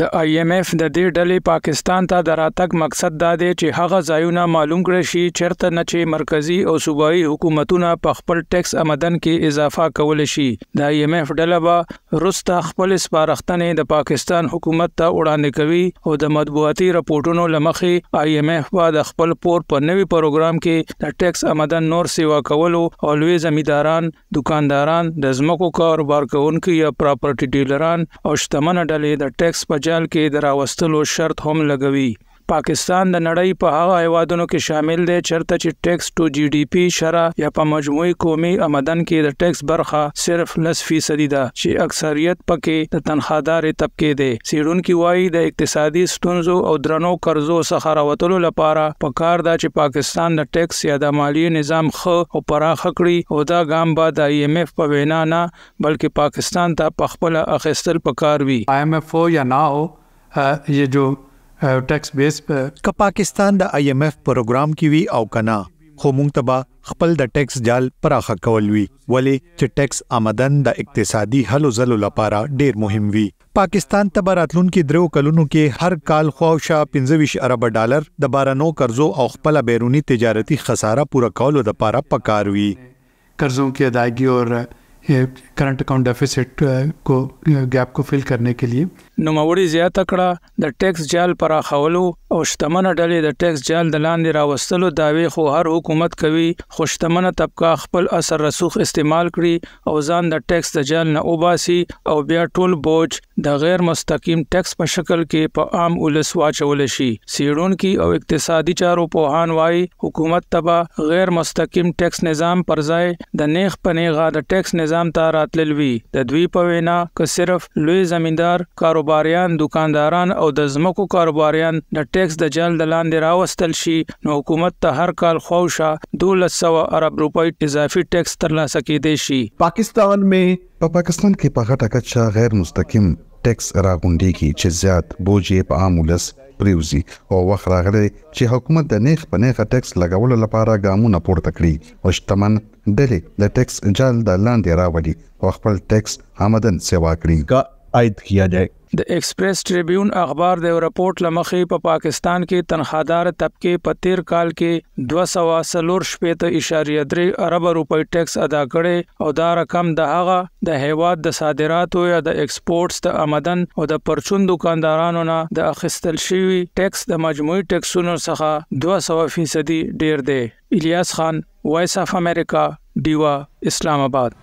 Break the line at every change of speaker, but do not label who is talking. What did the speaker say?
د آی ایم ایف د دې ډلې پاکستان ته دراتک مقصد دا دی چې هغه ځایونه معلوم کړي شي چیرته نه چې مرکزی او صوبایي حکومتونه په خپل ټیکس آمدن کې اضافه کول شي د آی ایم ایف ډله به روسته خپل سپارښتنې د پاکستان حکومت ته وړاندې کوي او د مطبوعاتي راپورټونو لمخې آی ایم ایف به د خپل پور په نوي پروګرام کې د ټیکس آمدن نور سیوا کولو او لوی زمیداران دکانداران د زمکو کاروبار کوونکو یا پراپرټي ډیلران او شتمن ډلې د ټیکس په جال کې دراوستلو شرط هم لګوي پاکستان د نړۍ په هغه هیوادونو کې شامل دی چرته چې ټیکس ټو جی ډی پی شرح یا په مجموعي قومي آمدن کې د ټیکس برخه صرف 0% ده چې اکثریت پکې د تنخوادار طبقه دی سیډونکو وایي د اقتصادي ستونزو او درنو قرضو څخه راوتلو لپاره په کار ده چې پاکستان د ټیکس یا د مالی نظام خو او پراخ کړي او دا ګام به د ای ایم ایف په وینا نه بلکې پاکستان ته په خپل اخیستل پکار وی آی ایم ایف او یا ناو یہ جو ټیکس بیس په ک پاکستان د
آی ایم ایف پروګرام کې وی او کنا خو موږ تبا خپل د ټیکس جال پراخه کول وی ولی چې ټیکس آمدن د اقتصادي حل او زل لپاره ډیر مهم وی پاکستان ته براتلون کې درو کلونو کې هر کال خواوشا 25 ارب ډالر د بارانو قرضو او خپل بیرونی تجارتی خساره پوره کولو لپاره پکاروي قرضوں کی
ادائیگی اور
current account deficit को gap uh, को fill करने के लिए
نوموړي زیاته کړه د ټیکس جال پراخولو او شتمنه ډلې د ټیکس جال د لاندې راوستلو داوی خو هر حکومت کوي خو شتمنه طبقه خپل اثر رسوخ استعمال کړي او ځان د ټیکس د جال نه اوباسي او بیا ټول بوج د غیر مستقیم ټیکس په شکل کې په عام ولس واچول شي سیډون کې او اقتصادي چارو په هان وای حکومت تبا غیر مستقیم ټیکس نظام پر ځای د نیخ پنیغه د ټیکس نظام ته راتلل وی د دوی په وینا که صرف لوی زمیندار کاروباریان دکانداران او د زمکو کاروباریان د ټیکس ټیکس د جل د لاندې راوستل شي نو حکومت ته هر کال خوښه 1200 ارب روپۍ اضافي ټیکس ترلاسه کېدی شي پاکستان مې
په پاکستان کې په غټه کچا غیر مستقیم ټیکس راغونډي کی چې زیات بوجې په عامولس پریوزي او وخت راغلی چې حکومت د نیخ په نیخه ټیکس لګولو لپاره ګامونه پورته کړي او شتمن ډلې د ټیکس جال د لاندې راوړي او خپل ټیکس آمدن سیوا کړي عائد किया जाए
د ایکسپریس ټریبیون اخبار د رپورت لمخې په پا پاکستان کې تنخوادار طبقه په تیر کال کې 2.3 ارب روپۍ ټیکس ادا کړي او دا رقم د هغه د هیواد د صادراتو یا د ایکسپورټس د آمدن او د پرچون دکاندارانو نه د اخیستل شوی ټیکس د مجموعي ټیکسونو څخه 200% ډیر دی الیاس خان وایس اف امریکا دیوا اسلام آباد